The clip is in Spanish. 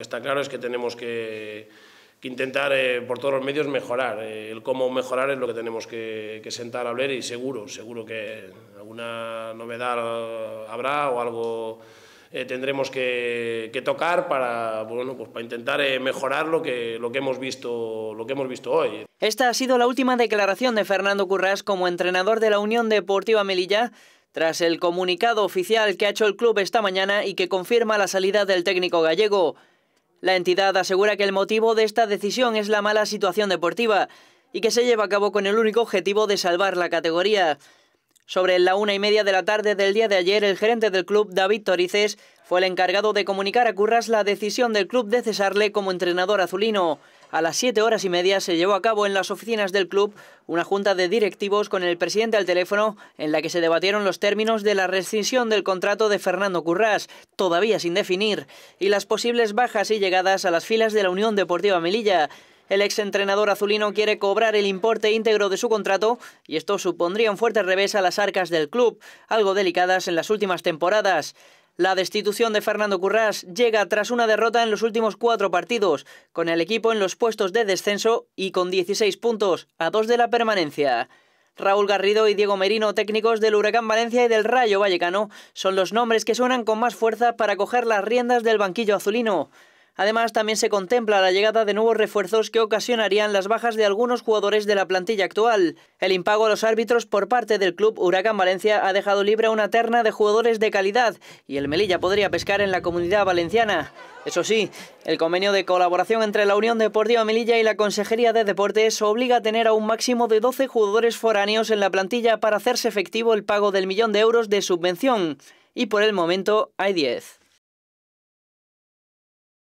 está claro es que tenemos que, intentar eh, por todos los medios mejorar. Eh, el cómo mejorar es lo que tenemos que, sentar a hablar y seguro, seguro que alguna novedad habrá o algo eh, tendremos que, tocar para, bueno, pues para intentar mejorar lo que, lo, que hemos visto, lo que hemos visto hoy. Esta ha sido la última declaración de Fernando Currás como entrenador de la Unión Deportiva Melilla tras el comunicado oficial que ha hecho el club esta mañana y que confirma la salida del técnico gallego. La entidad asegura que el motivo de esta decisión es la mala situación deportiva y que se lleva a cabo con el único objetivo de salvar la categoría. Sobre la una y media de la tarde del día de ayer, el gerente del club, David Torices, fue el encargado de comunicar a Curras la decisión del club de cesarle como entrenador azulino. A las siete horas y media se llevó a cabo en las oficinas del club una junta de directivos con el presidente al teléfono en la que se debatieron los términos de la rescisión del contrato de Fernando Curras, todavía sin definir, y las posibles bajas y llegadas a las filas de la Unión Deportiva Melilla. El exentrenador azulino quiere cobrar el importe íntegro de su contrato y esto supondría un fuerte revés a las arcas del club, algo delicadas en las últimas temporadas. La destitución de Fernando Currás llega tras una derrota en los últimos cuatro partidos, con el equipo en los puestos de descenso y con 16 puntos, a dos de la permanencia. Raúl Garrido y Diego Merino, técnicos del Huracán Valencia y del Rayo Vallecano, son los nombres que suenan con más fuerza para coger las riendas del banquillo azulino. Además, también se contempla la llegada de nuevos refuerzos que ocasionarían las bajas de algunos jugadores de la plantilla actual. El impago a los árbitros por parte del club Huracán Valencia ha dejado libre a una terna de jugadores de calidad y el Melilla podría pescar en la comunidad valenciana. Eso sí, el convenio de colaboración entre la Unión Deportiva Melilla y la Consejería de Deportes obliga a tener a un máximo de 12 jugadores foráneos en la plantilla para hacerse efectivo el pago del millón de euros de subvención. Y por el momento hay 10.